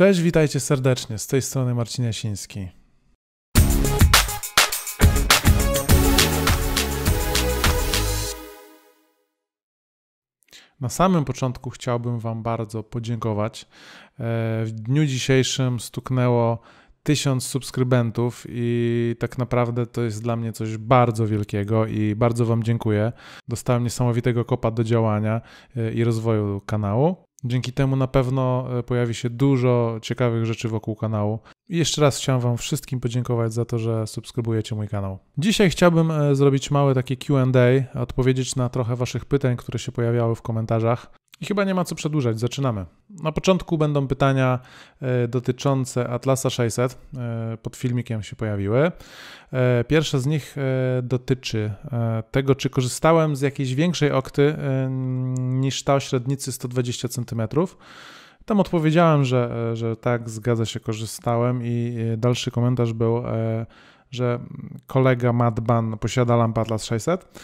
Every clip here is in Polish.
Cześć, witajcie serdecznie. Z tej strony Marcin Jasiński. Na samym początku chciałbym Wam bardzo podziękować. E, w dniu dzisiejszym stuknęło tysiąc subskrybentów i tak naprawdę to jest dla mnie coś bardzo wielkiego i bardzo Wam dziękuję. Dostałem niesamowitego kopa do działania e, i rozwoju kanału. Dzięki temu na pewno e, pojawi się dużo ciekawych rzeczy wokół kanału. I jeszcze raz chciałem Wam wszystkim podziękować za to, że subskrybujecie mój kanał. Dzisiaj chciałbym e, zrobić małe takie QA, odpowiedzieć na trochę Waszych pytań, które się pojawiały w komentarzach. I chyba nie ma co przedłużać, zaczynamy. Na początku będą pytania e, dotyczące Atlasa 600, e, pod filmikiem się pojawiły. E, pierwsze z nich dotyczy tego, czy korzystałem z jakiejś większej okty niż ta o średnicy 120 cm. Tam odpowiedziałem, że, że tak, zgadza się, korzystałem i dalszy komentarz był, że kolega Madban posiada lampę Atlas 600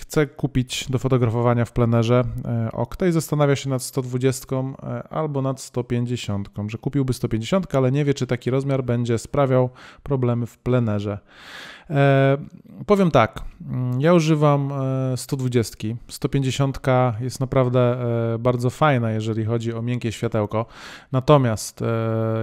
chce kupić do fotografowania w plenerze e, Okta i zastanawia się nad 120 e, albo nad 150, że kupiłby 150, ale nie wie, czy taki rozmiar będzie sprawiał problemy w plenerze. E, powiem tak, mm, ja używam 120. 150 jest naprawdę bardzo fajna, jeżeli chodzi o miękkie światełko. Natomiast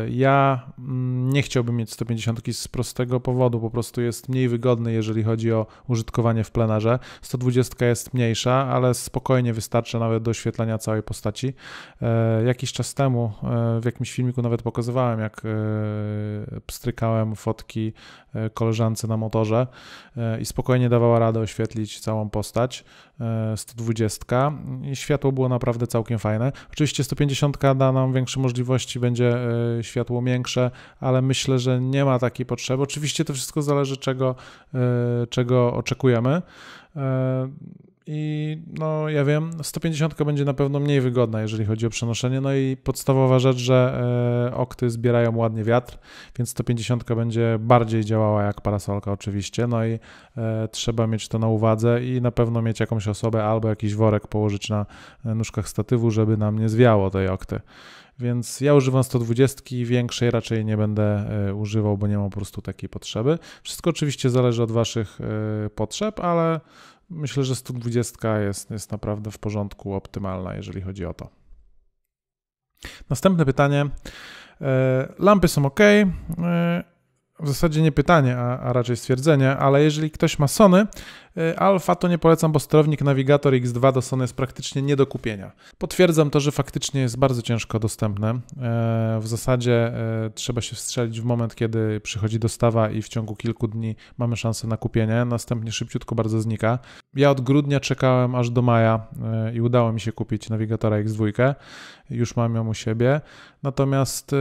ja mm, nie chciałbym mieć 150 z prostego powodu, po prostu jest mniej wygodny, jeżeli chodzi o użytkowanie w plenerze kamerze. 120 jest mniejsza, ale spokojnie wystarcza nawet do oświetlenia całej postaci. E, jakiś czas temu e, w jakimś filmiku nawet pokazywałem, jak e, pstrykałem fotki koleżance na motorze i spokojnie dawała radę oświetlić całą postać. 120 i światło było naprawdę całkiem fajne. Oczywiście 150 da nam większe możliwości, będzie światło miększe, ale myślę, że nie ma takiej potrzeby. Oczywiście to wszystko zależy czego, czego oczekujemy. E, I no ja wiem, 150 będzie na pewno mniej wygodna, jeżeli chodzi o przenoszenie. No i podstawowa rzecz, że e, okty zbierają ładnie wiatr, więc 150 będzie bardziej działała jak parasolka oczywiście. No i e, trzeba mieć to na uwadze i na pewno mieć jakąś osobę albo jakiś worek położyć na nóżkach statywu, żeby nam nie zwiało tej okty. Więc ja używam 120, większej raczej nie będę e, używał, bo nie mam po prostu takiej potrzeby. Wszystko oczywiście zależy od Waszych e, potrzeb, ale myślę, że 120 jest, jest naprawdę w porządku, optymalna, jeżeli chodzi o to. Następne pytanie. E, lampy są ok. W zasadzie nie pytanie, a, a raczej stwierdzenie, ale jeżeli ktoś ma Sony, E, Alfa to nie polecam, bo sterownik Navigator X2 do Sony jest praktycznie nie do kupienia. Potwierdzam to, że faktycznie jest bardzo ciężko dostępne. E, w zasadzie e, trzeba się wstrzelić w moment, kiedy przychodzi dostawa i w ciągu kilku dni mamy szansę na kupienie, następnie szybciutko bardzo znika. Ja od grudnia czekałem aż do maja i udało mi się kupić Navigatora X2. Już mam ją u siebie. Natomiast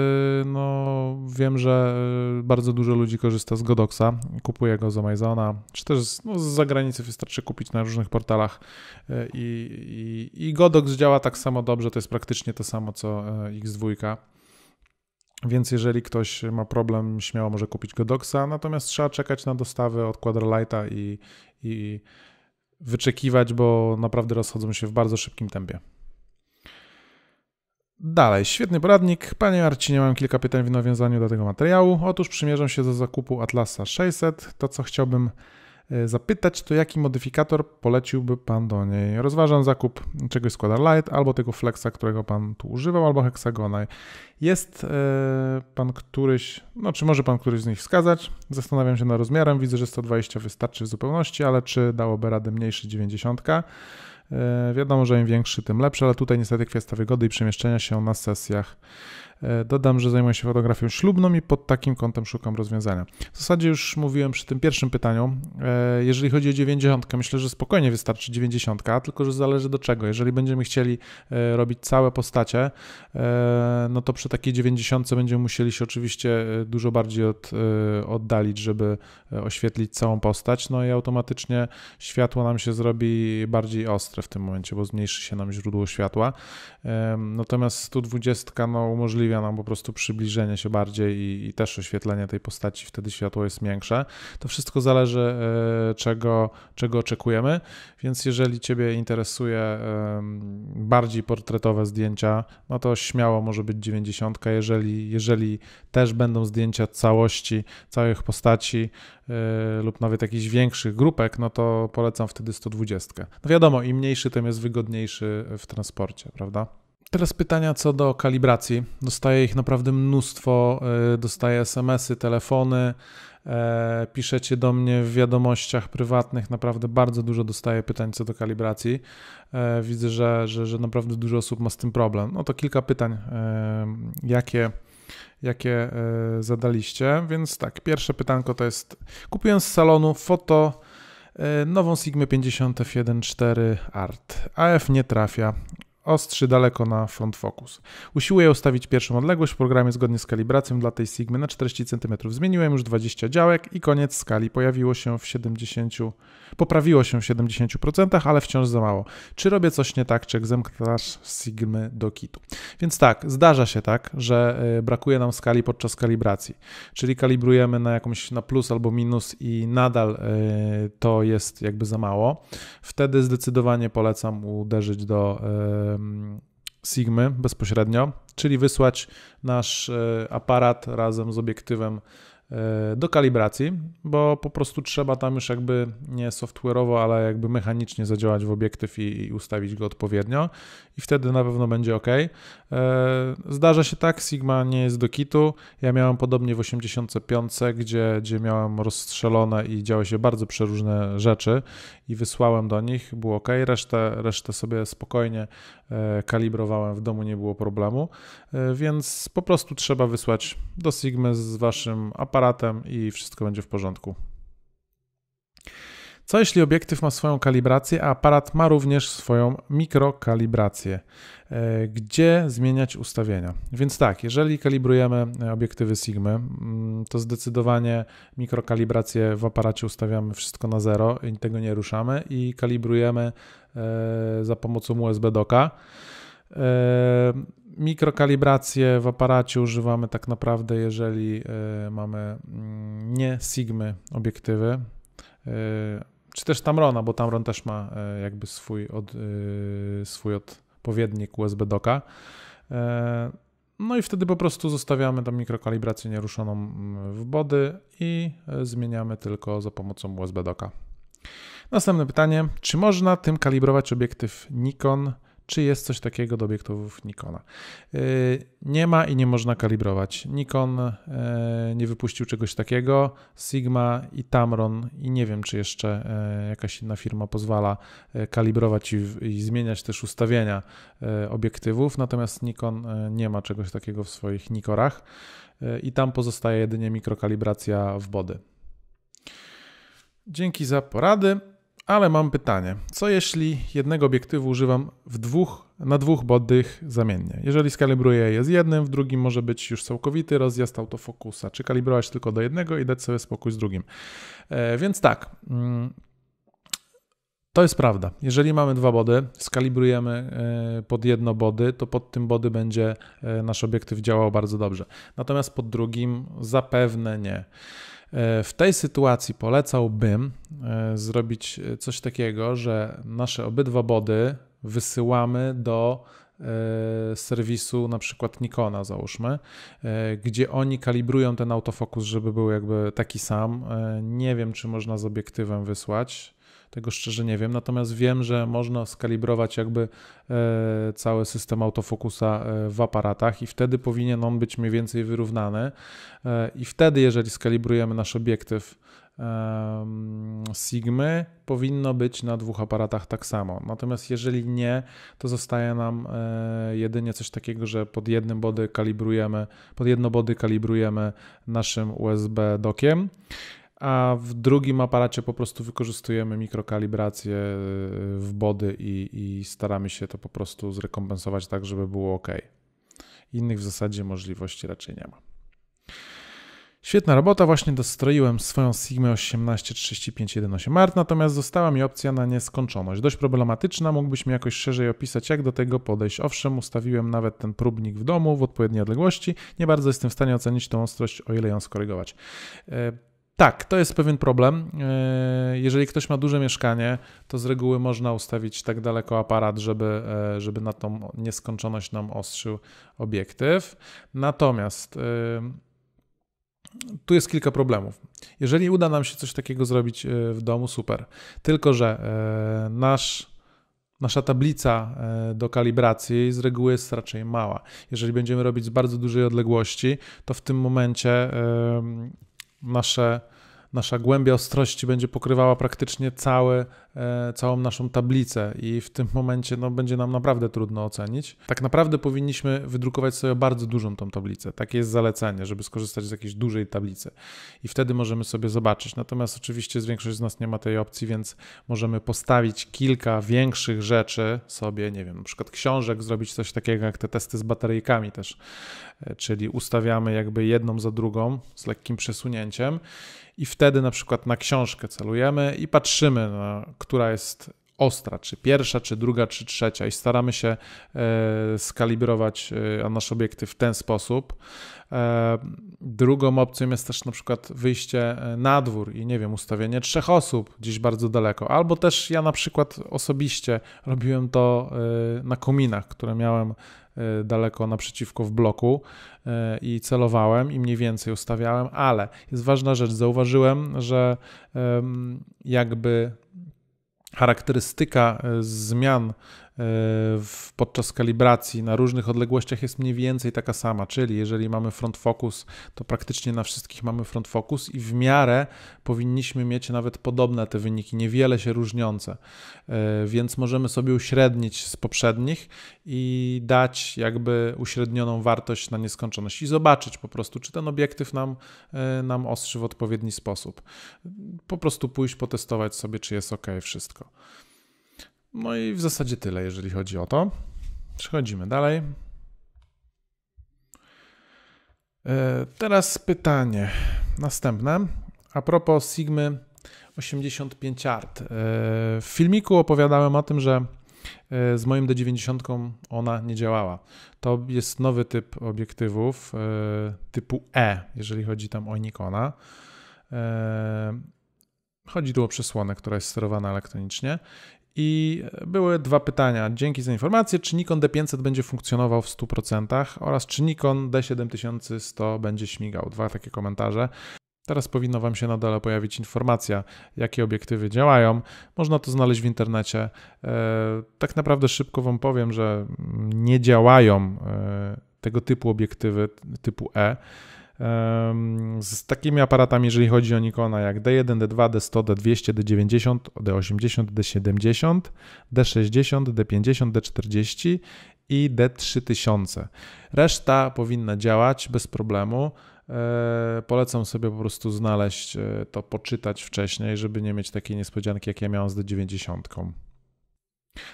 no, wiem, że bardzo dużo ludzi korzysta z Godoxa, kupuje go z Amazona, czy też no, z zagranicy zagranicy, wystarczy kupić na różnych portalach e, i, i, i Godox działa tak samo dobrze, to jest praktycznie to samo co e, X2. Więc jeżeli ktoś ma problem, śmiało może kupić Godoxa, natomiast trzeba czekać na dostawy od Quadralighta i, i wyczekiwać, bo naprawdę rozchodzą się w bardzo szybkim tempie. Dalej, świetny poradnik. Panie Marcinie, mam kilka pytań w nawiązaniu do tego materiału. Otóż przymierzam się do zakupu Atlasa 600. To, co chciałbym E, zapytać, to jaki modyfikator poleciłby Pan do niej? Rozważam zakup czegoś z Light albo tego Flexa, którego Pan tu używał, albo Hexagona. Jest e, Pan któryś, no czy może Pan któryś z nich wskazać? Zastanawiam się nad rozmiarem, widzę, że 120 wystarczy w zupełności, ale czy dałoby radę mniejszy 90? E, wiadomo, że im większy, tym lepszy, ale tutaj niestety kwestia wygody i przemieszczenia się na sesjach. E, dodam, że zajmuję się fotografią ślubną i pod takim kątem szukam rozwiązania. W zasadzie już mówiłem przy tym pierwszym pytaniu. E, jeżeli chodzi o 90, myślę, że spokojnie wystarczy 90, tylko że zależy do czego. Jeżeli będziemy chcieli e, robić całe postacie, no to przy takiej 90 będziemy musieli się oczywiście dużo bardziej od, oddalić, żeby oświetlić całą postać. No i automatycznie światło nam się zrobi bardziej ostre w tym momencie, bo zmniejszy się nam źródło światła. Natomiast 120 no, umożliwi umożliwia nam po prostu przybliżenie się bardziej i, i też oświetlenie tej postaci, wtedy światło jest miększe. To wszystko zależy, e, czego, czego oczekujemy, więc jeżeli Ciebie interesuje bardziej portretowe zdjęcia, no to śmiało może być 90. Jeżeli, jeżeli też będą zdjęcia całości, całych postaci e, lub nawet jakichś większych grupek, no to polecam wtedy 120. No wiadomo, im mniejszy, tym jest wygodniejszy w transporcie, prawda? Teraz pytania co do kalibracji. Dostaję ich naprawdę mnóstwo. Y, dostaję SMS-y, telefony, e, piszecie do mnie w wiadomościach prywatnych. Naprawdę bardzo dużo dostaję pytań co do kalibracji. E, widzę, że, że, że naprawdę dużo osób ma z tym problem. No to kilka pytań, e, jakie, jakie zadaliście. Więc tak, pierwsze pytanko to jest: kupiłem z salonu foto nową Sigma 50 f 1.4 Art. AF nie trafia ostrzy daleko na front focus. Usiłuję ustawić pierwszą odległość w programie zgodnie z kalibracją dla tej Sigmy na 40 cm. Zmieniłem już 20 działek i koniec skali. Pojawiło się w 70, poprawiło się w 70%, ale wciąż za mało. Czy robię coś nie tak, czy egzemplarz Sigmy do kitu? Więc tak, zdarza się tak, że y, brakuje nam skali podczas kalibracji, czyli kalibrujemy na jakąś na plus albo minus i nadal y, to jest jakby za mało. Wtedy zdecydowanie polecam uderzyć do y, Sigmy bezpośrednio, czyli wysłać nasz e, aparat razem z obiektywem e, do kalibracji, bo po prostu trzeba tam już jakby nie software'owo, ale jakby mechanicznie zadziałać w obiektyw i, i ustawić go odpowiednio i wtedy na pewno będzie ok. E, zdarza się tak, Sigma nie jest do kitu. Ja miałem podobnie w 85, gdzie, gdzie miałem rozstrzelone i działy się bardzo przeróżne rzeczy i wysłałem do nich, było ok, resztę, resztę sobie spokojnie e, kalibrowałem, w domu nie było problemu, e, więc po prostu trzeba wysłać do Sigmy z waszym aparatem i wszystko będzie w porządku. Co jeśli obiektyw ma swoją kalibrację, a aparat ma również swoją mikrokalibrację? E, gdzie zmieniać ustawienia? Więc tak, jeżeli kalibrujemy obiektywy Sigmy, mm, to zdecydowanie mikrokalibrację w aparacie ustawiamy wszystko na zero i tego nie ruszamy i kalibrujemy e, za pomocą USB doka. E, mikrokalibrację w aparacie używamy tak naprawdę, jeżeli mamy mm, nie Sigmy obiektywy, czy też Tamrona, bo Tamron też ma e, jakby swój, od, e, swój odpowiednik USB doka. E, no i wtedy po prostu zostawiamy tą mikrokalibrację nieruszoną w body i zmieniamy tylko za pomocą USB doka. Następne pytanie, czy można tym kalibrować obiektyw Nikon czy jest coś takiego do obiektywów Nikona. Y, nie ma i nie można kalibrować. Nikon y, nie wypuścił czegoś takiego, Sigma i Tamron i nie wiem, czy jeszcze y, jakaś inna firma pozwala kalibrować i, i zmieniać też ustawienia obiektywów, natomiast Nikon nie ma czegoś takiego w swoich Nikorach i tam pozostaje jedynie mikrokalibracja w body. Dzięki za porady. Ale mam pytanie. Co jeśli jednego obiektywu używam w dwóch, na dwóch bodych zamiennie? Jeżeli skalibruję je z jednym, w drugim może być już całkowity rozjazd autofokusa. Czy kalibrować tylko do jednego i dać sobie spokój z drugim? E, więc tak, mm, to jest prawda. Jeżeli mamy dwa body, skalibrujemy e, pod jedno body, to pod tym body będzie e, nasz obiektyw działał bardzo dobrze. Natomiast pod drugim zapewne nie. E, w tej sytuacji polecałbym e, zrobić e, coś takiego, że nasze obydwa body wysyłamy do serwisu na przykład Nikona załóżmy, gdzie oni kalibrują ten autofokus, żeby był jakby taki sam. Nie wiem, czy można z obiektywem wysłać. Tego szczerze nie wiem, natomiast wiem, że można skalibrować jakby e, cały system autofokusa e, w aparatach i wtedy powinien on być mniej więcej wyrównany. E, I wtedy, jeżeli skalibrujemy nasz obiektyw Sigmy powinno być na dwóch aparatach tak samo. Natomiast jeżeli nie, to zostaje nam jedynie coś takiego, że pod jednym body kalibrujemy, pod jedno body kalibrujemy naszym USB dokiem a w drugim aparacie po prostu wykorzystujemy mikrokalibrację y, w body i, i, staramy się to po prostu zrekompensować tak, żeby było ok. Innych w zasadzie możliwości raczej nie ma. Świetna robota, właśnie dostroiłem swoją Sigma 183518 Mart, natomiast została mi opcja na nieskończoność. Dość problematyczna, mógłbyś mi jakoś szerzej opisać, jak do tego podejść. Owszem, ustawiłem nawet ten próbnik w domu w odpowiedniej odległości, nie bardzo jestem w stanie ocenić tą ostrość, o ile ją skorygować. E, tak, to jest pewien problem. E, jeżeli ktoś ma duże mieszkanie, to z reguły można ustawić tak daleko aparat, żeby, e, żeby na tą nieskończoność nam ostrzył obiektyw. Natomiast e, tu jest kilka problemów. Jeżeli uda nam się coś takiego zrobić w domu, super. Tylko, że nasz Nasza tablica do kalibracji z reguły jest raczej mała. Jeżeli będziemy robić z bardzo dużej odległości, to w tym momencie nasze nasza głębia ostrości będzie pokrywała praktycznie całe, e, całą naszą tablicę i w tym momencie no, będzie nam naprawdę trudno ocenić. Tak naprawdę powinniśmy wydrukować sobie bardzo dużą tą tablicę. Takie jest zalecenie, żeby skorzystać z jakiejś dużej tablicy i wtedy możemy sobie zobaczyć. Natomiast oczywiście większość z nas nie ma tej opcji, więc możemy postawić kilka większych rzeczy sobie, nie wiem, na przykład książek, zrobić coś takiego jak te testy z bateryjkami też, e, czyli ustawiamy jakby jedną za drugą z lekkim przesunięciem i wtedy na przykład na książkę celujemy i patrzymy, na, no, która jest ostra, czy pierwsza, czy druga, czy trzecia, i staramy się e, skalibrować e, nasz obiektyw w ten sposób. E, drugą opcją jest też na przykład wyjście na dwór i nie wiem, ustawienie trzech osób gdzieś bardzo daleko. Albo też ja na przykład osobiście robiłem to na kominach, które miałem E, daleko naprzeciwko w bloku e, i celowałem i mniej więcej ustawiałem, ale jest ważna rzecz, zauważyłem, że jakby charakterystyka e, zmian w, podczas kalibracji na różnych odległościach jest mniej więcej taka sama, czyli jeżeli mamy front focus, to praktycznie na wszystkich mamy front focus i w miarę powinniśmy mieć nawet podobne te wyniki, niewiele się różniące, e, więc możemy sobie uśrednić z poprzednich i dać jakby uśrednioną wartość na nieskończoność i zobaczyć po prostu, czy ten obiektyw nam, e, nam ostrzy w odpowiedni sposób. Po prostu pójść, potestować sobie, czy jest ok wszystko. No i w zasadzie tyle, jeżeli chodzi o to. Przechodzimy dalej. E, teraz pytanie następne. A propos Sigmy 85 Art. E, w filmiku opowiadałem o tym, że e, z moim D90 ona nie działała. To jest nowy typ obiektywów typu E, jeżeli chodzi tam o Nikona. Chodzi tu o przesłonę, która jest sterowana elektronicznie i były dwa pytania. Dzięki za informację, czy Nikon D500 będzie funkcjonował w 100% oraz czy Nikon D7100 będzie śmigał? Dwa takie komentarze. Teraz powinna Wam się na dole pojawić informacja, jakie obiektywy działają. Można to znaleźć w internecie. E, tak naprawdę szybko Wam powiem, że nie działają e, tego typu obiektywy typu E z takimi aparatami, jeżeli chodzi o Nikona, jak D1, D2, D100, D200, D90, D80, D70, D60, D50, D40 i D3000. Reszta powinna działać bez problemu. E, polecam sobie po prostu znaleźć e, to, poczytać wcześniej, żeby nie mieć takiej niespodzianki, jak ja miałem z D90.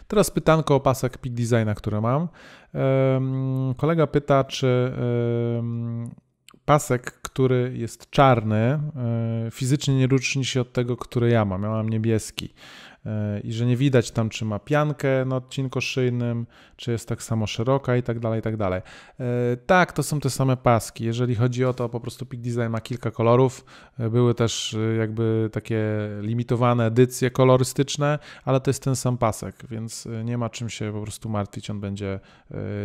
Teraz pytanko o pasek Peak Designa, który mam. Kolega pyta, czy pasek, który jest czarny, e, fizycznie nie różni się od tego, który ja mam. Ja mam niebieski. E, I że nie widać tam, czy ma piankę na odcinku szyjnym, czy jest tak samo szeroka i tak dalej, i tak dalej. E, tak, to są te same paski. Jeżeli chodzi o to, po prostu Peak Design ma kilka kolorów. Były też jakby takie limitowane edycje kolorystyczne, ale to jest ten sam pasek, więc nie ma czym się po prostu martwić, on będzie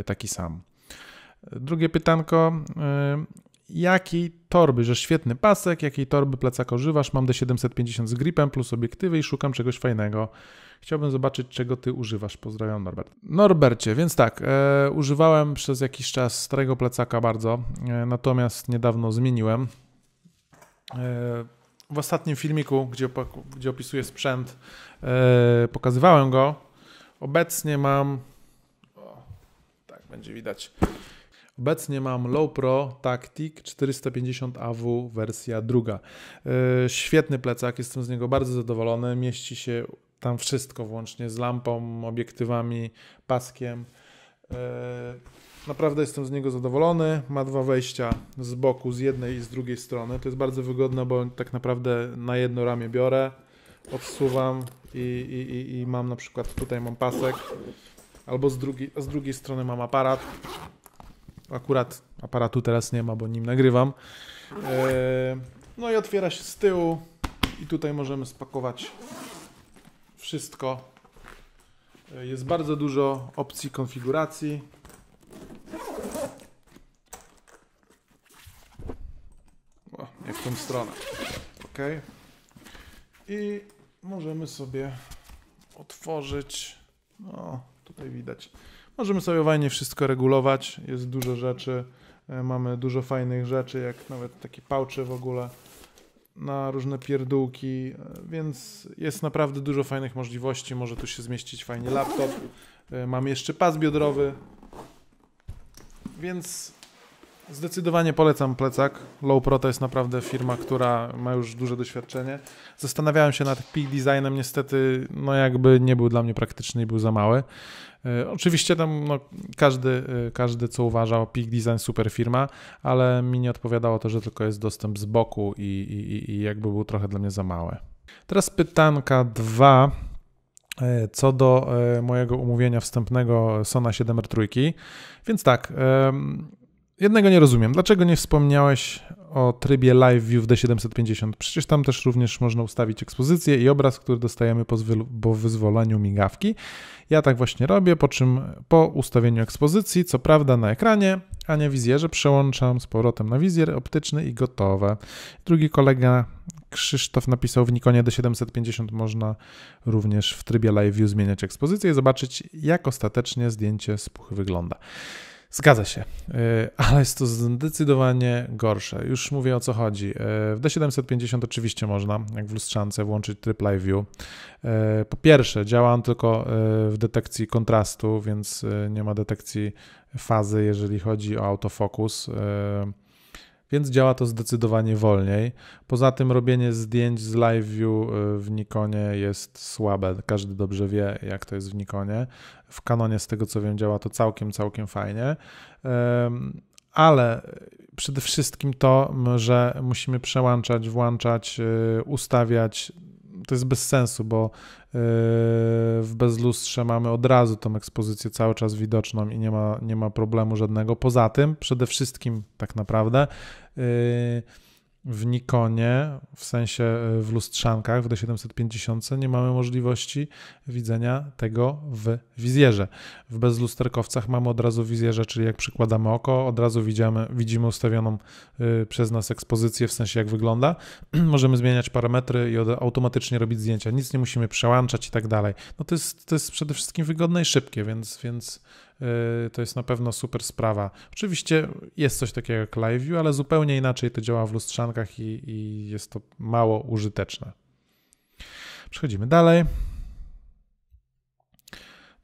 taki sam. Drugie pytanko jakiej torby, że świetny pasek, jakiej torby plecak używasz, mam D750 z gripem plus obiektywy i szukam czegoś fajnego. Chciałbym zobaczyć, czego ty używasz. Pozdrawiam Norbert. Norbercie, więc tak, e, używałem przez jakiś czas starego plecaka bardzo, e, natomiast niedawno zmieniłem. E, w ostatnim filmiku, gdzie, gdzie opisuję sprzęt, e, pokazywałem go. Obecnie mam... O, tak, będzie widać Obecnie mam Low Pro Tactic 450AW wersja druga. E, świetny plecak, jestem z niego bardzo zadowolony. Mieści się tam wszystko, włącznie z lampą, obiektywami, paskiem. E, naprawdę jestem z niego zadowolony. Ma dwa wejścia z boku, z jednej i z drugiej strony. To jest bardzo wygodne, bo tak naprawdę na jedno ramię biorę, obsuwam i, i, i, i mam na przykład tutaj mam pasek, albo z, drugi, z drugiej strony mam aparat Akurat aparatu teraz nie ma, bo nim nagrywam. E, no i otwiera się z tyłu i tutaj możemy spakować wszystko. E, jest bardzo dużo opcji konfiguracji. O, nie w tą stronę. Ok. I możemy sobie otworzyć. No, tutaj widać. Możemy sobie fajnie wszystko regulować, jest dużo rzeczy, e, mamy dużo fajnych rzeczy, jak nawet takie paucze w ogóle na różne pierdółki, e, więc jest naprawdę dużo fajnych możliwości, może tu się zmieścić fajnie laptop, e, mam jeszcze pas biodrowy, więc Zdecydowanie polecam plecak. Low Pro to jest naprawdę firma, która ma już duże doświadczenie. Zastanawiałem się nad peak designem, niestety, no jakby nie był dla mnie praktyczny i był za mały. E, oczywiście tam no, każdy, e, każdy, co uważał peak design, super firma, ale mi nie odpowiadało to, że tylko jest dostęp z boku i, i, i jakby był trochę dla mnie za mały. Teraz pytanka dwa. E, co do mojego umówienia wstępnego Sona 7 r Więc tak, jednego nie rozumiem. Dlaczego nie wspomniałeś o trybie Live View w D750? Przecież tam też również można ustawić ekspozycję i obraz, który dostajemy po, po wyzwoleniu migawki. Ja tak właśnie robię, po czym po ustawieniu ekspozycji, co prawda na ekranie, a nie wizjerze, przełączam z powrotem na wizjer optyczny i gotowe. Drugi kolega Krzysztof napisał, w Nikonie D750 można również w trybie Live View zmieniać ekspozycję i zobaczyć, jak ostatecznie zdjęcie z puchy wygląda. Zgadza się, y, ale jest to zdecydowanie gorsze. Już mówię o co chodzi. Y, w D750 oczywiście można, jak w lustrzance, włączyć tryb Live View. Y, po pierwsze, działa on tylko w detekcji kontrastu, więc nie ma detekcji fazy, jeżeli chodzi o autofokus więc działa to zdecydowanie wolniej. Poza tym robienie zdjęć z live view w Nikonie jest słabe. Każdy dobrze wie, jak to jest w Nikonie w kanonie, z tego co wiem, działa to całkiem, całkiem fajnie. Ale przede wszystkim to, że musimy przełączać, włączać, y, ustawiać. To jest bez sensu, bo y, w bezlustrze mamy od razu tą ekspozycję cały czas widoczną i nie ma, nie ma problemu żadnego. Poza tym, przede wszystkim tak naprawdę. Yy, w Nikonie, w sensie e, w lustrzankach w D750 nie mamy możliwości widzenia tego w wizjerze. W bezlusterkowcach mamy od razu wizjerze, czyli jak przykładamy oko, od razu widzimy, widzimy ustawioną e, przez nas ekspozycję, w sensie jak wygląda. Możemy zmieniać parametry i automatycznie robić zdjęcia. Nic nie musimy przełączać i tak dalej. No to jest, to jest przede wszystkim wygodne i szybkie, więc, więc Y, to jest na pewno super sprawa. Oczywiście jest coś takiego jak live view, ale zupełnie inaczej to działa w lustrzankach i, i jest to mało użyteczne. Przechodzimy dalej.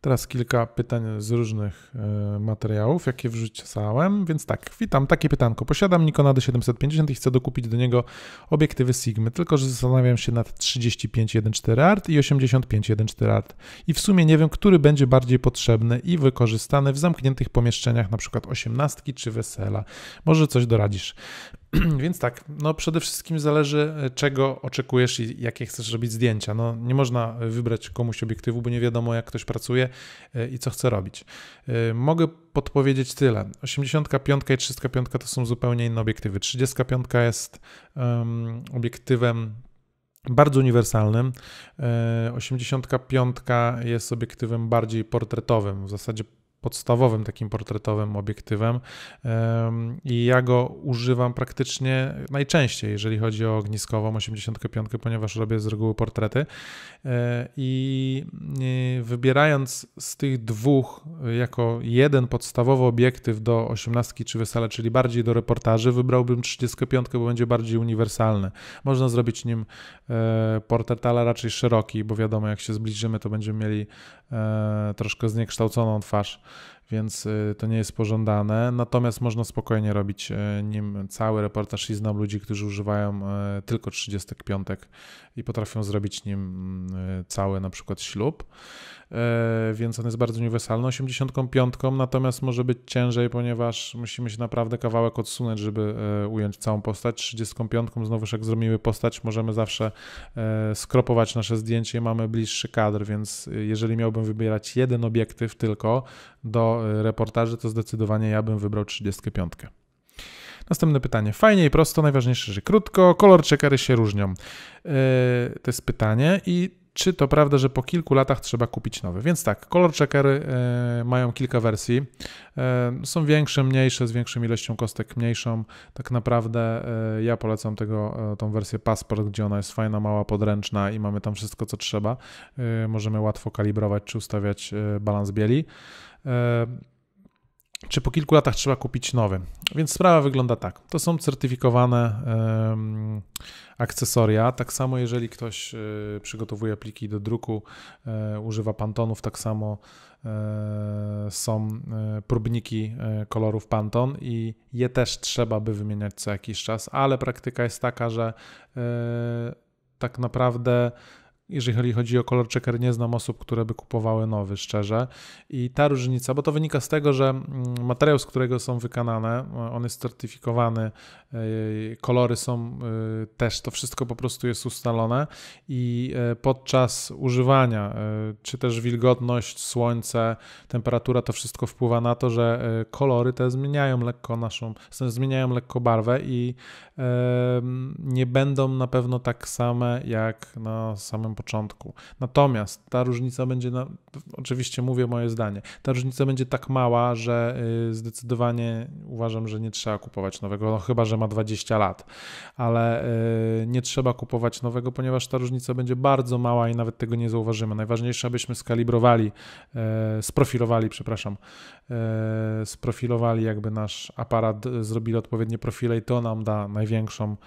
Teraz kilka pytań z różnych e, materiałów, jakie wrzucałem. Więc tak, witam, takie pytanko. Posiadam Nikona D750 i chcę dokupić do niego obiektywy Sigmy, tylko że zastanawiam się nad 35-1.4 art i 85-1.4 art. I w sumie nie wiem, który będzie bardziej potrzebny i wykorzystany w zamkniętych pomieszczeniach, np. 18 czy wesela. Może coś doradzisz. Więc tak, no przede wszystkim zależy, e, czego oczekujesz i jakie chcesz robić zdjęcia. No, nie można e, wybrać komuś obiektywu, bo nie wiadomo, jak ktoś pracuje e, i co chce robić. Mogę podpowiedzieć tyle. 85 i 35 to są zupełnie inne obiektywy. 35 jest um, obiektywem bardzo uniwersalnym. 85 jest obiektywem bardziej portretowym. W zasadzie podstawowym takim portretowym obiektywem i ja go używam praktycznie najczęściej, jeżeli chodzi o ogniskową 85, ponieważ robię z reguły portrety e, i e, wybierając z tych dwóch e, jako jeden podstawowy obiektyw do 18 czy wesela, czyli bardziej do reportaży, wybrałbym 35, bo będzie bardziej uniwersalny. Można zrobić nim portret, ale raczej szeroki, bo wiadomo, jak się zbliżymy, to będziemy mieli E, troszkę zniekształconą twarz więc y, to nie jest pożądane. Natomiast można spokojnie robić y, nim cały reportaż i znam ludzi, którzy używają y, tylko 35 i potrafią zrobić nim cały na przykład ślub. Więc on jest bardzo uniwersalny. 85 natomiast może być ciężej, ponieważ musimy się naprawdę kawałek odsunąć, żeby ująć całą postać. 35 znowuż jak zrobimy postać, możemy zawsze skropować nasze zdjęcie i mamy bliższy kadr, więc jeżeli miałbym wybierać jeden obiektyw tylko do reportaży, to zdecydowanie ja bym wybrał 35. Następne pytanie. Fajnie i prosto, najważniejsze, że krótko. Kolor czekary się różnią? Yy, to jest pytanie i czy to prawda, że po kilku latach trzeba kupić nowy. Więc tak, color checkery e, mają kilka wersji. E, są większe, mniejsze, z większą ilością kostek, mniejszą. Tak naprawdę e, ja polecam tego, tą wersję Passport, gdzie ona jest fajna, mała, podręczna i mamy tam wszystko, co trzeba. Możemy łatwo kalibrować czy ustawiać balans bieli czy po kilku latach trzeba kupić nowy. Więc sprawa wygląda tak. To są certyfikowane akcesoria. Tak samo, jeżeli ktoś e, przygotowuje pliki do druku, e, używa pantonów, tak samo e, są próbniki kolorów panton i je też trzeba by wymieniać co jakiś czas, ale praktyka jest taka, że tak naprawdę jeżeli chodzi o kolor checker, nie znam osób, które by kupowały nowy, szczerze. I ta różnica, bo to wynika z tego, że mm, materiał, z którego są wykonane, on jest certyfikowany, e, kolory są e, też, to wszystko po prostu jest ustalone i e, podczas używania, czy też wilgotność, słońce, temperatura, to wszystko wpływa na to, że kolory te zmieniają lekko naszą, zmieniają lekko barwę i nie będą na pewno tak same jak na samym początku. Natomiast ta różnica będzie, na, oczywiście mówię moje zdanie, ta różnica będzie tak mała, że y, zdecydowanie uważam, że nie trzeba kupować nowego, no chyba, że ma 20 lat, ale y, nie trzeba kupować nowego, ponieważ ta różnica będzie bardzo mała i nawet tego nie zauważymy. Najważniejsze, abyśmy skalibrowali, y, sprofilowali, przepraszam, sprofilowali jakby nasz aparat, zrobili odpowiednie profile i to nam da największą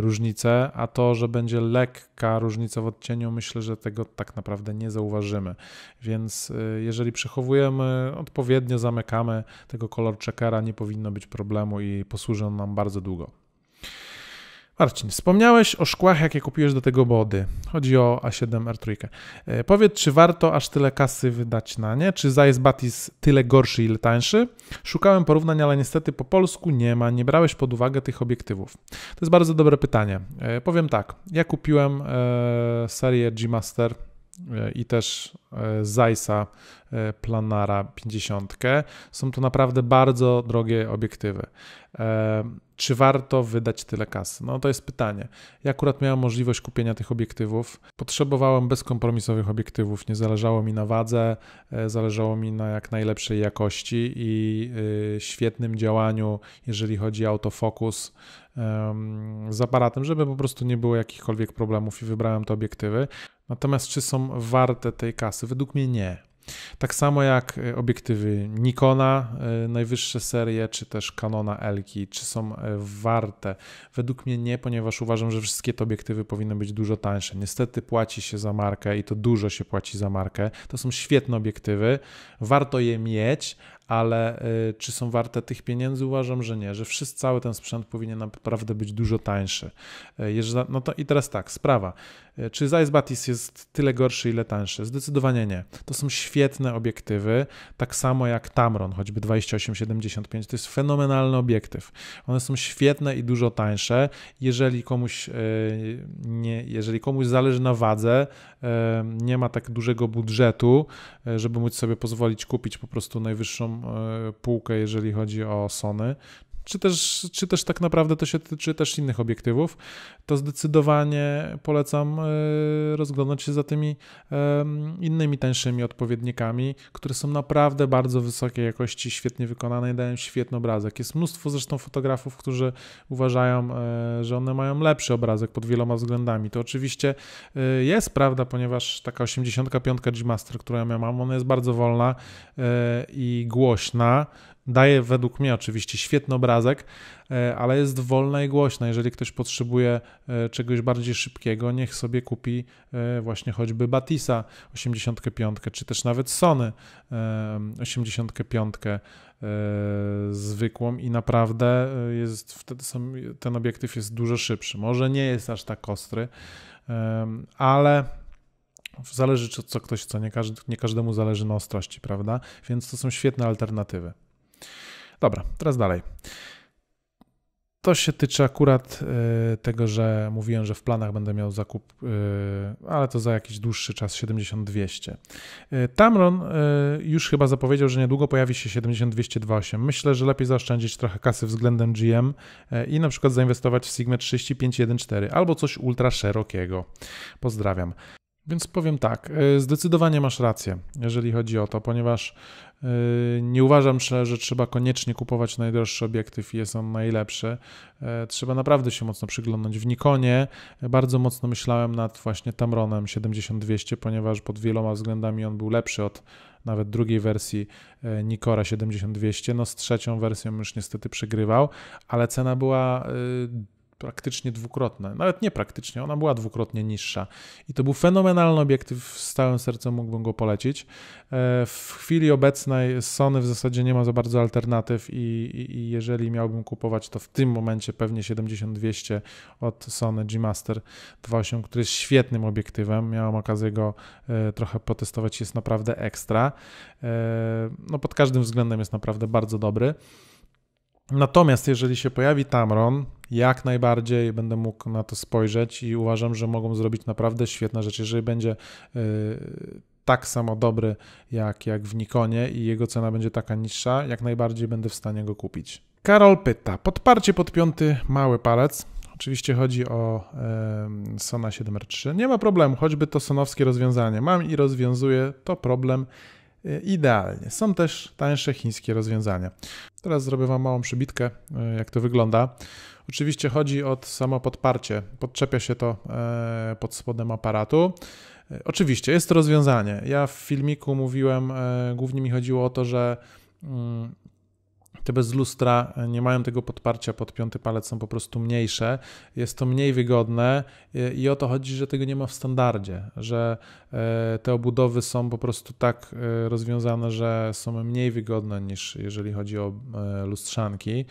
różnicę, a to, że będzie lekka różnica w odcieniu myślę, że tego tak naprawdę nie zauważymy. Więc y, jeżeli przechowujemy odpowiednio, zamykamy tego kolor checkera, nie powinno być problemu i posłuży on nam bardzo długo. Marcin, wspomniałeś o szkłach, jakie kupiłeś do tego body. Chodzi o A7 r trójkę. E, powiedz, czy warto aż tyle kasy wydać na nie? Czy Zajs Batis tyle gorszy, ile tańszy? Szukałem porównań, ale niestety po polsku nie ma. Nie brałeś pod uwagę tych obiektywów. To jest bardzo dobre pytanie. E, powiem tak, ja kupiłem e, serię G-Master i też Zajsa E, planara 50. Są to naprawdę bardzo drogie obiektywy. E, czy warto wydać tyle kasy? No to jest pytanie. Ja akurat miałem możliwość kupienia tych obiektywów. Potrzebowałem bezkompromisowych obiektywów. Nie zależało mi na wadze, e, zależało mi na jak najlepszej jakości i y, świetnym działaniu, jeżeli chodzi o autofokus z aparatem, żeby po prostu nie było jakichkolwiek problemów i wybrałem te obiektywy. Natomiast czy są warte tej kasy? Według mnie nie. Tak samo jak e, obiektywy Nikona, e, najwyższe serie, czy też Canona Elki, czy są e, warte? Według mnie nie, ponieważ uważam, że wszystkie te obiektywy powinny być dużo tańsze. Niestety płaci się za markę i to dużo się płaci za markę. To są świetne obiektywy, warto je mieć, ale czy są warte tych pieniędzy? Uważam, że nie, że wszyscy, cały ten sprzęt powinien naprawdę być dużo tańszy. no to i teraz tak, sprawa. E, czy Zeiss Batis jest tyle gorszy, ile tańszy? Zdecydowanie nie. To są świetne obiektywy, tak samo jak Tamron, choćby 28-75. To jest fenomenalny obiektyw. One są świetne i dużo tańsze. Jeżeli komuś, e, nie, jeżeli komuś zależy na wadze, e, nie ma tak dużego budżetu, żeby móc sobie pozwolić kupić po prostu najwyższą półkę, jeżeli chodzi o Sony czy też, czy też tak naprawdę to się tyczy też innych obiektywów, to zdecydowanie polecam e, rozglądać się za tymi innymi tańszymi odpowiednikami, które są naprawdę bardzo wysokiej jakości, świetnie wykonane i dają świetny obrazek. Jest mnóstwo zresztą fotografów, którzy uważają, e, że one mają lepszy obrazek pod wieloma względami. To oczywiście e, jest prawda, ponieważ taka 85 G Master, którą ja mam, ona jest bardzo wolna i głośna, Daje według mnie oczywiście świetny obrazek, e, ale jest wolna i głośna. Jeżeli ktoś potrzebuje e, czegoś bardziej szybkiego, niech sobie kupi e, właśnie choćby Batisa 85, czy też nawet Sony 85 zwykłą i naprawdę jest wtedy są, ten obiektyw jest dużo szybszy. Może nie jest aż tak ostry, ale zależy co, co ktoś co nie, nie każdemu zależy na ostrości, prawda? Więc to są świetne alternatywy. Dobra, teraz dalej. To się tyczy akurat y, tego, że mówiłem, że w planach będę miał zakup, y, ale to za jakiś dłuższy czas 7200. Y, Tamron już chyba zapowiedział, że niedługo pojawi się 7228. Myślę, że lepiej zaoszczędzić trochę kasy względem GM i na przykład zainwestować w Sigma 3514 albo coś ultra szerokiego. Pozdrawiam. Więc powiem tak, e, zdecydowanie masz rację, jeżeli chodzi o to, ponieważ e, nie uważam, że trzeba koniecznie kupować najdroższy obiektyw i jest on najlepszy. E, trzeba naprawdę się mocno przyglądać. W Nikonie bardzo mocno myślałem nad właśnie Tamronem 7200, ponieważ pod wieloma względami on był lepszy od nawet drugiej wersji Nikora 7200. No z trzecią wersją już niestety przegrywał, ale cena była praktycznie dwukrotne, nawet nie praktycznie, ona była dwukrotnie niższa. I to był fenomenalny obiektyw, z całym sercem mógłbym go polecić. E, w chwili obecnej Sony w zasadzie nie ma za bardzo alternatyw i, i, i jeżeli miałbym kupować, to w tym momencie pewnie 70-200 od Sony G-Master 28, który jest świetnym obiektywem. Miałem okazję go e, trochę potestować, jest naprawdę ekstra. E, no pod każdym względem jest naprawdę bardzo dobry. Natomiast jeżeli się pojawi Tamron, jak najbardziej będę mógł na to spojrzeć i uważam, że mogą zrobić naprawdę świetne rzeczy, jeżeli będzie y, tak samo dobry jak, jak w Nikonie i jego cena będzie taka niższa, jak najbardziej będę w stanie go kupić. Karol pyta, podparcie pod piąty mały palec. Oczywiście chodzi o y, Sona 7R3. Nie ma problemu, choćby to sonowskie rozwiązanie. Mam i rozwiązuję, to problem E, idealnie. Są też tańsze chińskie rozwiązania. Teraz zrobię Wam małą przybitkę, e, jak to wygląda. Oczywiście chodzi o samo podparcie. Podczepia się to e, pod spodem aparatu. Oczywiście jest to rozwiązanie. Ja w filmiku mówiłem, głównie mi chodziło o to, że mm, te bez lustra e, nie mają tego podparcia pod piąty palec, są po prostu mniejsze. Jest to mniej wygodne e, i o to chodzi, że tego nie ma w standardzie, że e, te obudowy są po prostu tak rozwiązane, że są mniej wygodne niż jeżeli chodzi o lustrzanki.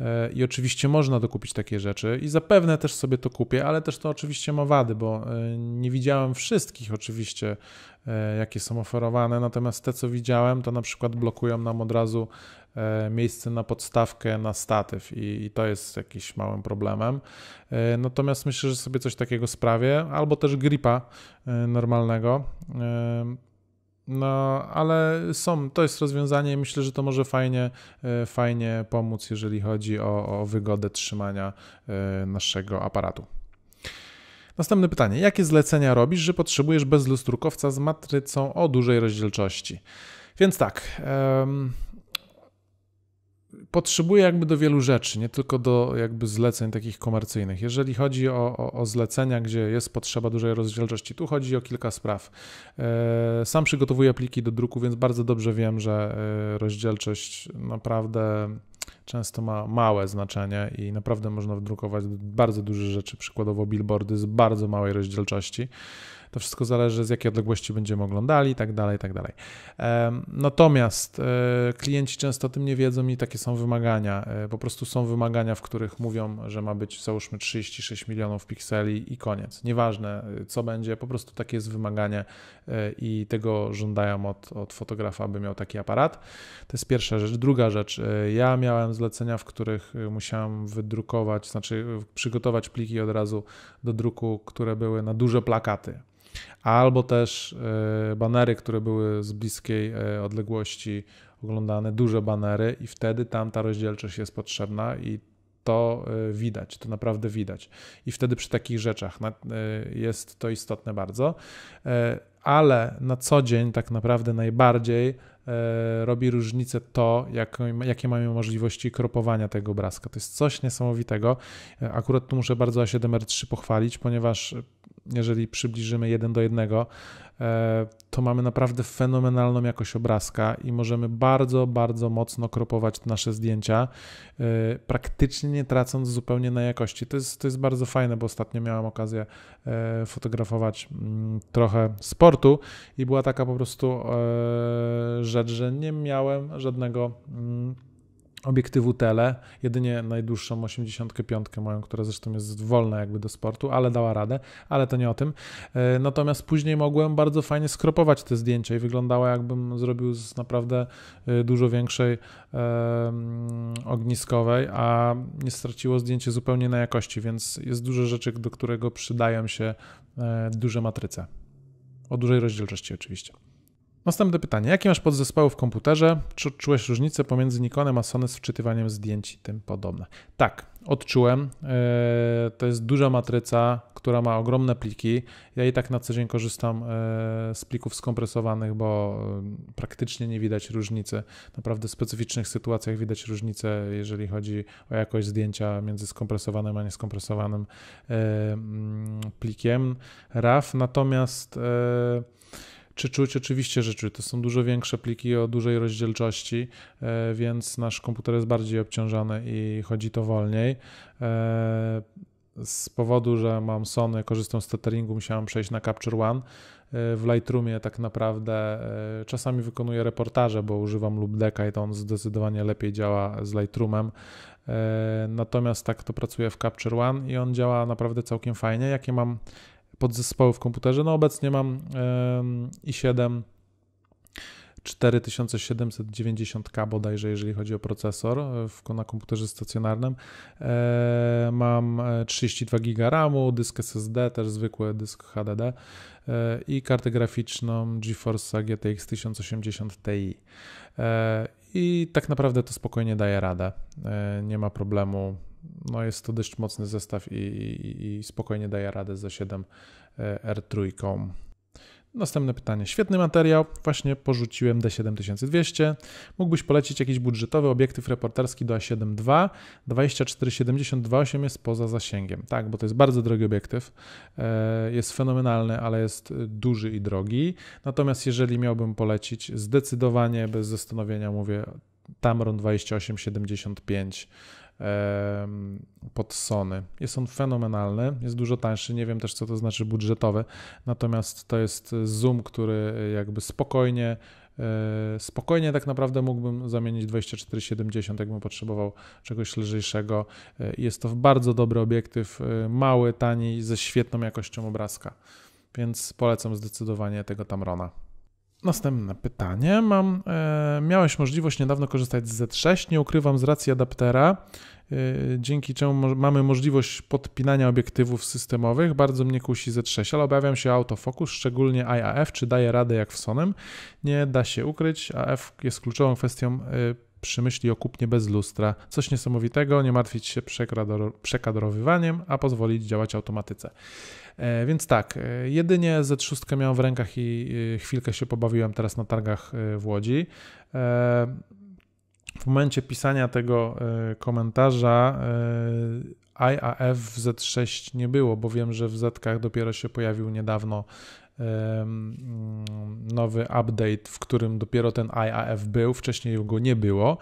E, I oczywiście można dokupić takie rzeczy i zapewne też sobie to kupię, ale też to oczywiście ma wady, bo e, nie widziałem wszystkich oczywiście, e, jakie są oferowane, natomiast te, co widziałem, to na przykład blokują nam od razu miejsce na podstawkę, na statyw i, i to jest jakiś małym problemem. Natomiast myślę, że sobie coś takiego sprawię, albo też gripa normalnego no, ale są, to jest rozwiązanie. Myślę, że to może fajnie, e, fajnie pomóc, jeżeli chodzi o, o wygodę trzymania e, naszego aparatu. Następne pytanie. Jakie zlecenia robisz, że potrzebujesz bezlustrukowca z matrycą o dużej rozdzielczości? Więc tak, potrzebuje jakby do wielu rzeczy, nie tylko do jakby zleceń takich komercyjnych. Jeżeli chodzi o, o, o zlecenia, gdzie jest potrzeba dużej rozdzielczości, tu chodzi o kilka spraw. E, sam przygotowuję pliki do druku, więc bardzo dobrze wiem, że e, rozdzielczość naprawdę często ma małe znaczenie i naprawdę można wdrukować bardzo duże rzeczy, przykładowo billboardy z bardzo małej rozdzielczości. To wszystko zależy z jakiej odległości będziemy oglądali i tak dalej, i tak dalej. Natomiast e, klienci często o tym nie wiedzą i takie są wymagania. E, po prostu są wymagania, w których mówią, że ma być załóżmy 36 milionów pikseli i koniec. Nieważne e, co będzie, po prostu takie jest wymaganie i tego żądają od, od fotografa, aby miał taki aparat. To jest pierwsza rzecz. Druga rzecz, ja miałem zlecenia, w których musiałem wydrukować, znaczy przygotować pliki od razu do druku, które były na duże plakaty albo też e, banery, które były z bliskiej e, odległości oglądane, duże banery i wtedy tam ta rozdzielczość jest potrzebna i to e, widać, to naprawdę widać. I wtedy przy takich rzeczach jest to istotne bardzo. Ale na co dzień tak naprawdę najbardziej robi różnicę to, jakie mamy możliwości kropowania tego obrazka. To jest coś niesamowitego. Akurat tu muszę bardzo A7R3 pochwalić, ponieważ jeżeli przybliżymy jeden do jednego, e, to mamy naprawdę fenomenalną jakość obrazka i możemy bardzo, bardzo mocno kropować nasze zdjęcia, e, praktycznie nie tracąc zupełnie na jakości. To jest, to jest bardzo fajne, bo ostatnio miałem okazję e, fotografować mm, trochę sportu i była taka po prostu rzecz, że nie miałem żadnego mm, obiektywu tele, jedynie najdłuższą 85 moją, która zresztą jest wolna jakby do sportu, ale dała radę, ale to nie o tym. E, natomiast później mogłem bardzo fajnie skropować te zdjęcia i wyglądało jakbym zrobił z naprawdę e, dużo większej ogniskowej, a nie straciło zdjęcie zupełnie na jakości, więc jest dużo rzeczy, do którego przydają się e, duże matryce. O dużej rozdzielczości oczywiście. Następne pytanie. Jakie masz podzespoły w komputerze? Czy odczułeś różnicę pomiędzy Nikonem a Sony z wczytywaniem zdjęć i tym podobne? Tak, odczułem. E, to jest duża matryca, która ma ogromne pliki. Ja i tak na co dzień korzystam e, z plików skompresowanych, bo e, praktycznie nie widać różnicy. Naprawdę w specyficznych sytuacjach widać różnicę, jeżeli chodzi o jakość zdjęcia między skompresowanym a nieskompresowanym plikiem RAW. Natomiast czy czuć? Oczywiście, że czuć. To są dużo większe pliki o dużej rozdzielczości, e, więc nasz komputer jest bardziej obciążony i chodzi to wolniej. E, z powodu, że mam Sony, korzystam z tetheringu, musiałem przejść na Capture One. E, w Lightroomie tak naprawdę czasami wykonuję reportaże, bo używam lub deka i to on zdecydowanie lepiej działa z Lightroomem. Natomiast tak to pracuję w Capture One i on działa naprawdę całkiem fajnie. Jakie mam podzespoły w komputerze. No obecnie mam i7 4790K bodajże, jeżeli chodzi o procesor e, w, na komputerze stacjonarnym. E, mam 32 e, GB RAMu, dysk SSD, też zwykły dysk HDD e, i kartę graficzną GeForce GTX 1080 Ti. E, I tak naprawdę to spokojnie daje radę. E, nie ma problemu no jest to dość mocny zestaw i, i, i spokojnie daje radę ze 7 e, R3. Następne pytanie. Świetny materiał, właśnie porzuciłem D7200. Mógłbyś polecić jakiś budżetowy obiektyw reporterski do A7 II? jest poza zasięgiem. Tak, bo to jest bardzo drogi obiektyw. E, jest fenomenalny, ale jest e, duży i drogi. Natomiast jeżeli miałbym polecić, zdecydowanie bez zastanowienia mówię Tamron 2875 pod Sony. Jest on fenomenalny, jest dużo tańszy, nie wiem też co to znaczy budżetowe, natomiast to jest zoom, który jakby spokojnie e, Spokojnie tak naprawdę mógłbym zamienić 2470, jakbym potrzebował czegoś lżejszego. E, jest to bardzo dobry obiektyw, e, mały, tani, ze świetną jakością obrazka, więc polecam zdecydowanie tego Tamrona. Następne pytanie mam. E, miałeś możliwość niedawno korzystać z Z6, nie ukrywam z racji adaptera, e, dzięki czemu mo mamy możliwość podpinania obiektywów systemowych. Bardzo mnie kusi Z6, ale obawiam się autofokus, szczególnie IAF, czy daje radę jak w Sonem. Nie da się ukryć, AF jest kluczową kwestią e, przy myśli o kupnie bez lustra. Coś niesamowitego, nie martwić się przekadrowywaniem, a pozwolić działać automatyce. E, więc tak, e, jedynie Z6 miałem w rękach i e, chwilkę się pobawiłem teraz na targach w Łodzi. W momencie pisania tego komentarza IAF w Z6 nie było, bo wiem, że w Zetkach dopiero się pojawił niedawno Mm, nowy update, w którym dopiero ten IAF był, wcześniej go nie było.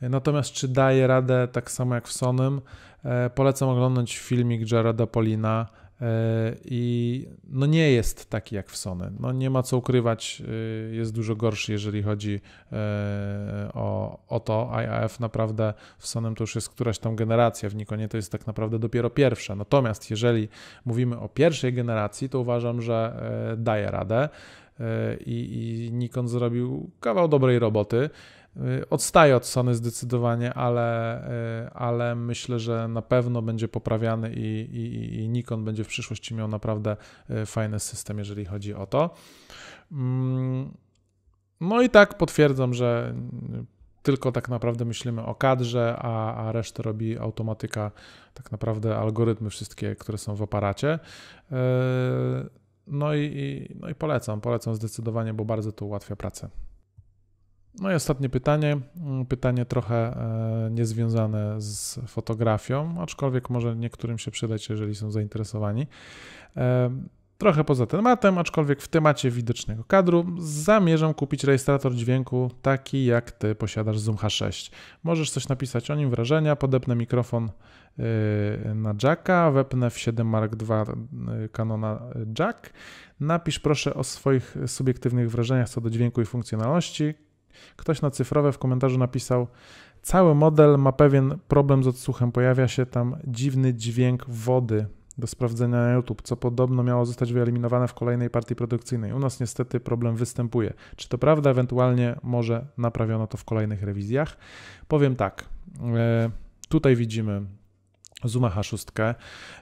Natomiast czy daje radę, tak samo jak w Sonym, e, polecam oglądać filmik Jareda Polina E, i no nie jest taki jak w Sony. No nie ma co ukrywać, e, jest dużo gorszy, jeżeli chodzi e, o, o to. IAF naprawdę w Sony to już jest któraś tam generacja, w Nikonie to jest tak naprawdę dopiero pierwsza. Natomiast jeżeli mówimy o pierwszej generacji, to uważam, że daje radę i, i Nikon zrobił kawał dobrej roboty. Y, Odstaje od Sony zdecydowanie, ale, y, ale myślę, że na pewno będzie poprawiany i, i, i Nikon będzie w przyszłości miał naprawdę y, fajny system, jeżeli chodzi o to. Mm, no i tak potwierdzam, że tylko tak naprawdę myślimy o kadrze, a, a resztę robi automatyka, tak naprawdę algorytmy wszystkie, które są w aparacie. No i, no i polecam, polecam zdecydowanie, bo bardzo to ułatwia pracę. No i ostatnie pytanie. Mm, pytanie trochę e, niezwiązane z fotografią, aczkolwiek może niektórym się przydać, jeżeli są zainteresowani. E, trochę poza tematem, aczkolwiek w temacie widocznego kadru zamierzam kupić rejestrator dźwięku taki jak ty posiadasz Zoom H6. Możesz coś napisać o nim, wrażenia, podepnę mikrofon e, na jacka, wepnę w 7 Mark II Canona jack. Napisz proszę o swoich subiektywnych wrażeniach co do dźwięku i funkcjonalności. Ktoś na cyfrowe w komentarzu napisał: Cały model ma pewien problem z odsłuchem. Pojawia się tam dziwny dźwięk wody do sprawdzenia na YouTube, co podobno miało zostać wyeliminowane w kolejnej partii produkcyjnej. U nas niestety problem występuje. Czy to prawda? Ewentualnie może naprawiono to w kolejnych rewizjach. Powiem tak. E, tutaj widzimy Zuma H6.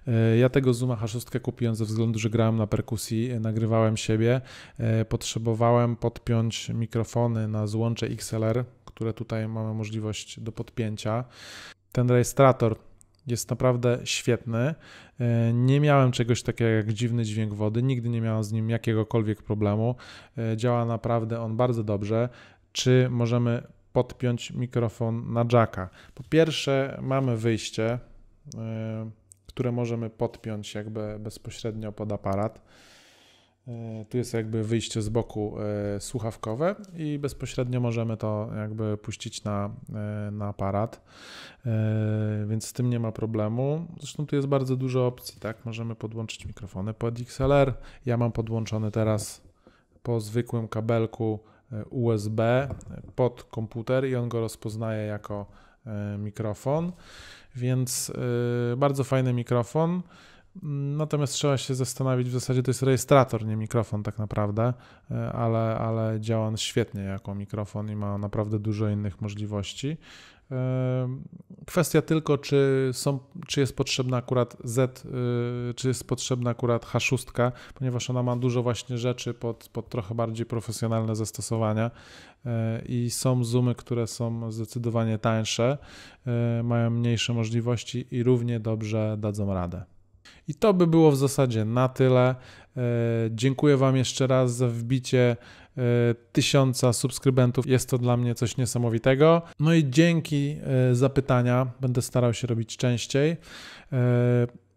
E, ja tego Zuma H6 kupiłem ze względu, że grałem na perkusji, e, nagrywałem siebie. E, potrzebowałem podpiąć mikrofony na złącze XLR, które tutaj mamy możliwość do podpięcia. Ten rejestrator jest naprawdę świetny. Nie miałem czegoś takiego jak dziwny dźwięk wody, nigdy nie miałem z nim jakiegokolwiek problemu. Działa naprawdę on bardzo dobrze. Czy możemy podpiąć mikrofon na jacka? Po pierwsze, mamy wyjście Y, które możemy podpiąć jakby bezpośrednio pod aparat. Y, tu jest jakby wyjście z boku y, słuchawkowe i bezpośrednio możemy to jakby puścić na, na aparat, więc z tym nie ma problemu. Zresztą tu jest bardzo dużo opcji, tak? Możemy podłączyć mikrofony pod XLR. Ja mam podłączony teraz po zwykłym kabelku USB pod komputer i on go rozpoznaje jako mikrofon więc y, bardzo fajny mikrofon. Natomiast trzeba się zastanowić, w zasadzie to jest rejestrator, nie mikrofon tak naprawdę, y, ale, ale działa on świetnie jako mikrofon i ma naprawdę dużo innych możliwości. Kwestia tylko, czy, są, czy jest potrzebna akurat Z, y, czy jest potrzebna akurat H6, ponieważ ona ma dużo właśnie rzeczy pod, pod trochę bardziej profesjonalne zastosowania e, i są zoomy, które są zdecydowanie tańsze, e, mają mniejsze możliwości i równie dobrze dadzą radę. I to by było w zasadzie na tyle. E, dziękuję Wam jeszcze raz za wbicie E, tysiąca subskrybentów. Jest to dla mnie coś niesamowitego. No i dzięki e, za pytania będę starał się robić częściej. E,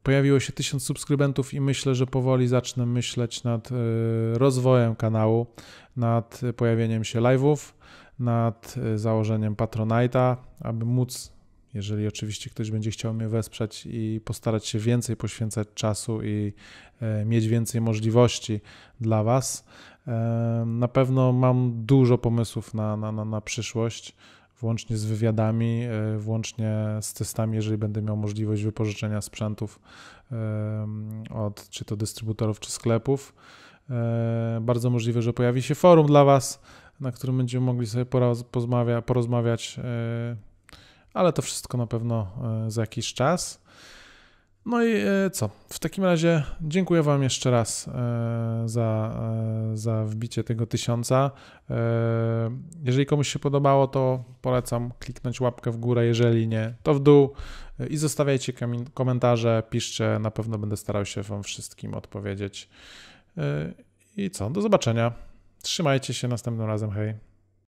pojawiło się tysiąc subskrybentów i myślę, że powoli zacznę myśleć nad rozwojem kanału, nad pojawieniem się live'ów, nad założeniem Patronite'a, aby móc jeżeli oczywiście ktoś będzie chciał mnie wesprzeć i postarać się więcej poświęcać czasu i mieć więcej możliwości dla Was. Na pewno mam dużo pomysłów na, na, na, na przyszłość, włącznie z wywiadami, e, włącznie z testami, jeżeli będę miał możliwość wypożyczenia sprzętów od czy to dystrybutorów, czy sklepów. E, bardzo możliwe, że pojawi się forum dla Was, na którym będziemy mogli sobie porozmawiać e, ale to wszystko na pewno za jakiś czas. No i e, co? W takim razie dziękuję Wam jeszcze raz e, za, e, za wbicie tego tysiąca. Jeżeli komuś się podobało, to polecam kliknąć łapkę w górę, jeżeli nie, to w dół i zostawiajcie komentarze, piszcie, na pewno będę starał się Wam wszystkim odpowiedzieć. I co? Do zobaczenia. Trzymajcie się następnym razem. Hej.